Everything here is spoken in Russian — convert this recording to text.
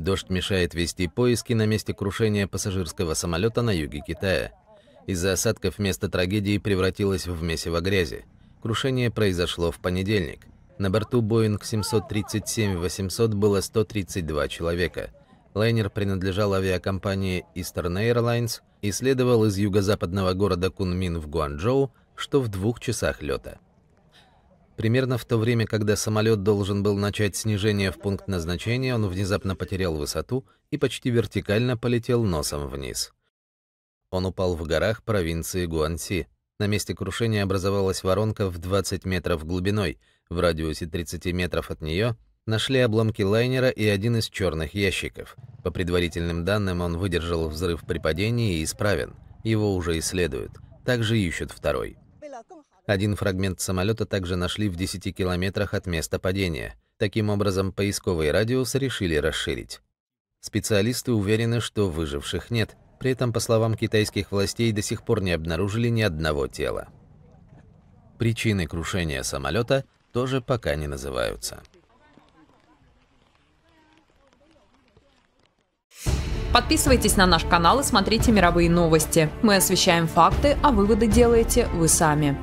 Дождь мешает вести поиски на месте крушения пассажирского самолета на юге Китая. Из-за осадков место трагедии превратилось в месиво грязи. Крушение произошло в понедельник. На борту Boeing 737-800 было 132 человека. Лайнер принадлежал авиакомпании Eastern Airlines и следовал из юго-западного города Кунмин в Гуанчжоу, что в двух часах лета. Примерно в то время, когда самолет должен был начать снижение в пункт назначения, он внезапно потерял высоту и почти вертикально полетел носом вниз. Он упал в горах провинции Гуанси. На месте крушения образовалась воронка в 20 метров глубиной, в радиусе 30 метров от нее нашли обломки лайнера и один из черных ящиков. По предварительным данным, он выдержал взрыв при падении и исправен. Его уже исследуют. Также ищут второй. Один фрагмент самолета также нашли в 10 километрах от места падения. Таким образом, поисковый радиус решили расширить. Специалисты уверены, что выживших нет. При этом, по словам китайских властей, до сих пор не обнаружили ни одного тела. Причины крушения самолета тоже пока не называются. Подписывайтесь на наш канал и смотрите мировые новости. Мы освещаем факты, а выводы делаете вы сами.